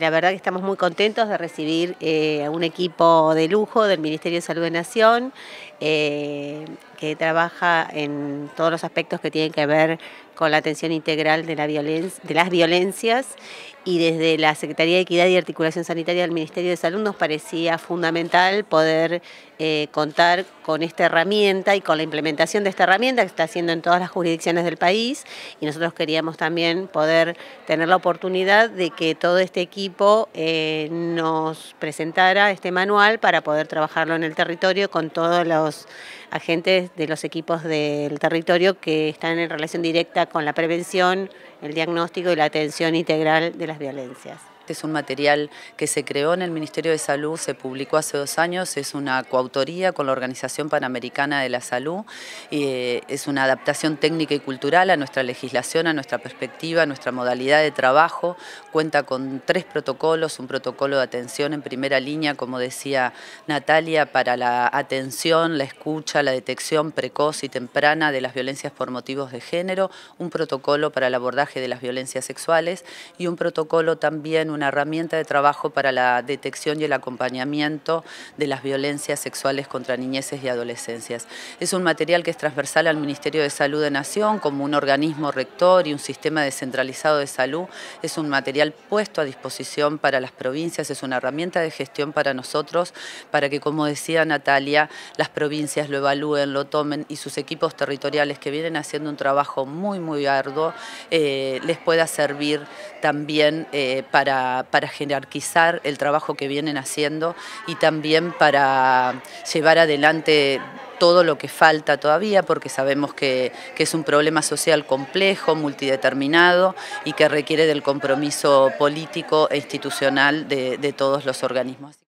La verdad que estamos muy contentos de recibir eh, a un equipo de lujo del Ministerio de Salud de Nación. Eh, que trabaja en todos los aspectos que tienen que ver con la atención integral de, la violencia, de las violencias y desde la Secretaría de Equidad y Articulación Sanitaria del Ministerio de Salud nos parecía fundamental poder eh, contar con esta herramienta y con la implementación de esta herramienta que está haciendo en todas las jurisdicciones del país y nosotros queríamos también poder tener la oportunidad de que todo este equipo eh, nos presentara este manual para poder trabajarlo en el territorio con todos los agentes de los equipos del territorio que están en relación directa con la prevención, el diagnóstico y la atención integral de las violencias. Es un material que se creó en el Ministerio de Salud, se publicó hace dos años, es una coautoría con la Organización Panamericana de la Salud, y eh, es una adaptación técnica y cultural a nuestra legislación, a nuestra perspectiva, a nuestra modalidad de trabajo, cuenta con tres protocolos, un protocolo de atención en primera línea, como decía Natalia, para la atención, la escucha, la detección precoz y temprana de las violencias por motivos de género, un protocolo para el abordaje de las violencias sexuales y un protocolo también una herramienta de trabajo para la detección y el acompañamiento de las violencias sexuales contra niñeces y adolescencias. Es un material que es transversal al Ministerio de Salud de Nación como un organismo rector y un sistema descentralizado de salud. Es un material puesto a disposición para las provincias, es una herramienta de gestión para nosotros, para que, como decía Natalia, las provincias lo evalúen, lo tomen y sus equipos territoriales que vienen haciendo un trabajo muy, muy arduo, eh, les pueda servir también eh, para para, jerarquizar el trabajo que vienen haciendo y también para llevar adelante todo lo que falta todavía, porque sabemos que, es un problema social complejo, multideterminado y que requiere del compromiso político e institucional de todos los organismos.